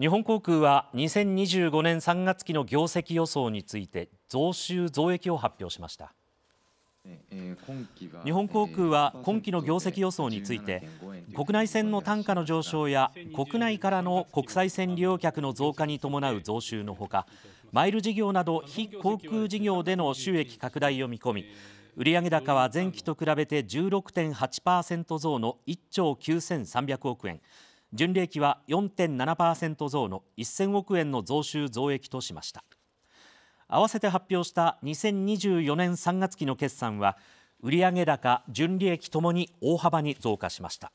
日本航空は2025年3月期の業績予想について増収増益を発表しました日本航空は今期の業績予想について国内線の単価の上昇や国内からの国際線利用客の増加に伴う増収のほかマイル事業など非航空事業での収益拡大を見込み売上高は前期と比べて16.8%増の1兆9300億円純利益は4.7%増の1000億円の増収増益としました合わせて発表した2024年3月期の決算は売上高純利益ともに大幅に増加しました